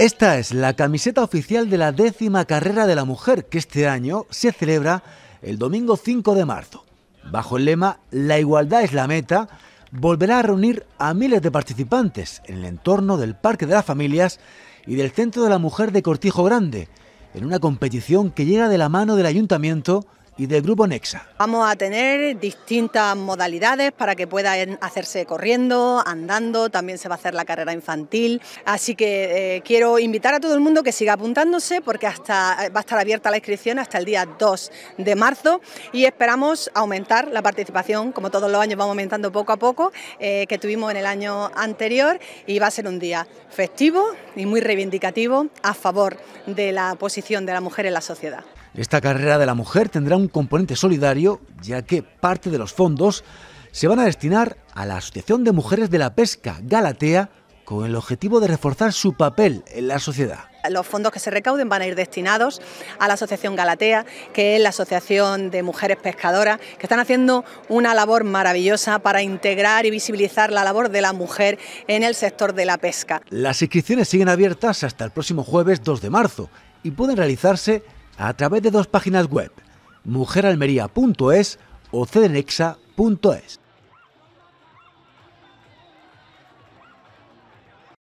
Esta es la camiseta oficial de la décima carrera de la mujer que este año se celebra el domingo 5 de marzo. Bajo el lema La igualdad es la meta, volverá a reunir a miles de participantes en el entorno del Parque de las Familias y del Centro de la Mujer de Cortijo Grande, en una competición que llega de la mano del ayuntamiento y del Grupo Nexa. Vamos a tener distintas modalidades para que puedan hacerse corriendo, andando, también se va a hacer la carrera infantil. Así que eh, quiero invitar a todo el mundo que siga apuntándose porque hasta, eh, va a estar abierta la inscripción hasta el día 2 de marzo y esperamos aumentar la participación, como todos los años vamos aumentando poco a poco, eh, que tuvimos en el año anterior y va a ser un día festivo y muy reivindicativo a favor de la posición de la mujer en la sociedad. Esta carrera de la mujer tendrá un componente solidario, ya que parte de los fondos se van a destinar a la Asociación de Mujeres de la Pesca Galatea con el objetivo de reforzar su papel en la sociedad. Los fondos que se recauden van a ir destinados a la Asociación Galatea, que es la Asociación de Mujeres Pescadoras, que están haciendo una labor maravillosa para integrar y visibilizar la labor de la mujer en el sector de la pesca. Las inscripciones siguen abiertas hasta el próximo jueves 2 de marzo y pueden realizarse a través de dos páginas web, mujeralmería.es o cdnexa.es.